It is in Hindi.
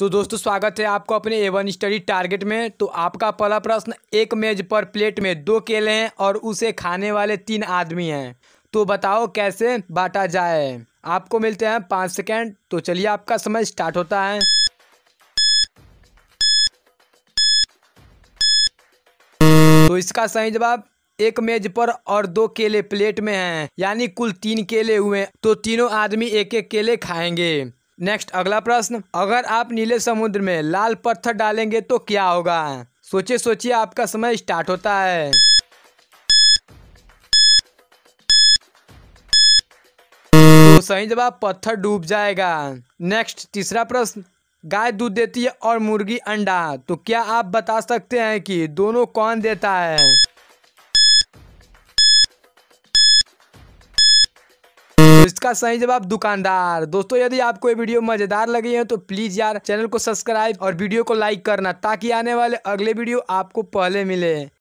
तो दोस्तों स्वागत है आपको अपने एवन स्टडी टारगेट में तो आपका पहला प्रश्न एक मेज पर प्लेट में दो केले हैं और उसे खाने वाले तीन आदमी हैं तो बताओ कैसे बांटा जाए आपको मिलते हैं पाँच सेकेंड तो चलिए आपका समय स्टार्ट होता है तो इसका सही जवाब एक मेज पर और दो केले प्लेट में हैं यानी कुल तीन केले हुए तो तीनों आदमी एक एक केले खाएंगे नेक्स्ट अगला प्रश्न अगर आप नीले समुद्र में लाल पत्थर डालेंगे तो क्या होगा सोचिए सोचिए आपका समय स्टार्ट होता है तो सही जवाब पत्थर डूब जाएगा नेक्स्ट तीसरा प्रश्न गाय दूध देती है और मुर्गी अंडा तो क्या आप बता सकते हैं कि दोनों कौन देता है इसका सही जवाब दुकानदार दोस्तों यदि आपको ये वीडियो मजेदार लगी है तो प्लीज यार चैनल को सब्सक्राइब और वीडियो को लाइक करना ताकि आने वाले अगले वीडियो आपको पहले मिले